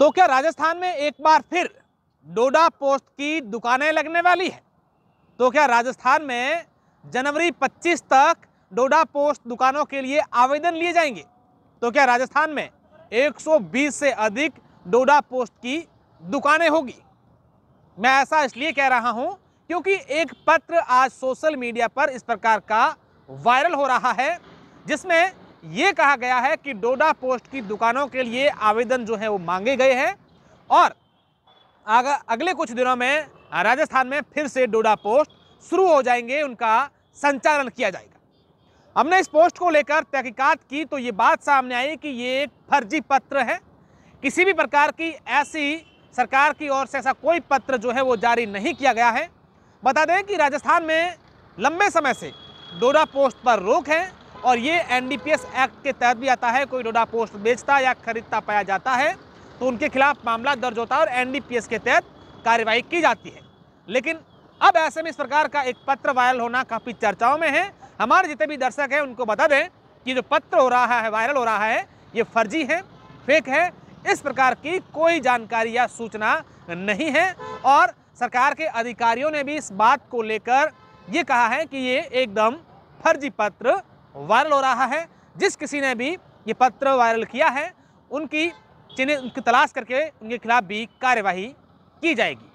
तो क्या राजस्थान में एक बार फिर डोडा पोस्ट की दुकानें लगने वाली है तो क्या राजस्थान में जनवरी 25 तक डोडा पोस्ट दुकानों के लिए आवेदन लिए जाएंगे तो क्या राजस्थान में 120 से अधिक डोडा पोस्ट की दुकानें होगी मैं ऐसा इसलिए कह रहा हूं क्योंकि एक पत्र आज सोशल मीडिया पर इस प्रकार का वायरल हो रहा है जिसमें ये कहा गया है कि डोडा पोस्ट की दुकानों के लिए आवेदन जो है वो मांगे गए हैं और अगले कुछ दिनों में राजस्थान में फिर से डोडा पोस्ट शुरू हो जाएंगे उनका संचालन किया जाएगा हमने इस पोस्ट को लेकर तहकीकत की तो ये बात सामने आई कि ये एक फर्जी पत्र है किसी भी प्रकार की ऐसी सरकार की ओर से ऐसा कोई पत्र जो है वो जारी नहीं किया गया है बता दें कि राजस्थान में लंबे समय से डोडा पोस्ट पर रोक है और ये एन एक्ट के तहत भी आता है कोई डोडा पोस्ट बेचता या खरीदता पाया जाता है तो उनके खिलाफ मामला दर्ज होता है और एन के तहत कार्रवाई की जाती है लेकिन अब ऐसे में इस प्रकार का एक पत्र वायरल होना काफ़ी चर्चाओं में है हमारे जितने भी दर्शक हैं उनको बता दें कि जो पत्र हो रहा है वायरल हो रहा है ये फर्जी है फेक है इस प्रकार की कोई जानकारी या सूचना नहीं है और सरकार के अधिकारियों ने भी इस बात को लेकर ये कहा है कि ये एकदम फर्जी पत्र वायरल हो रहा है जिस किसी ने भी ये पत्र वायरल किया है उनकी चिन्ह उनकी तलाश करके उनके खिलाफ़ भी कार्यवाही की जाएगी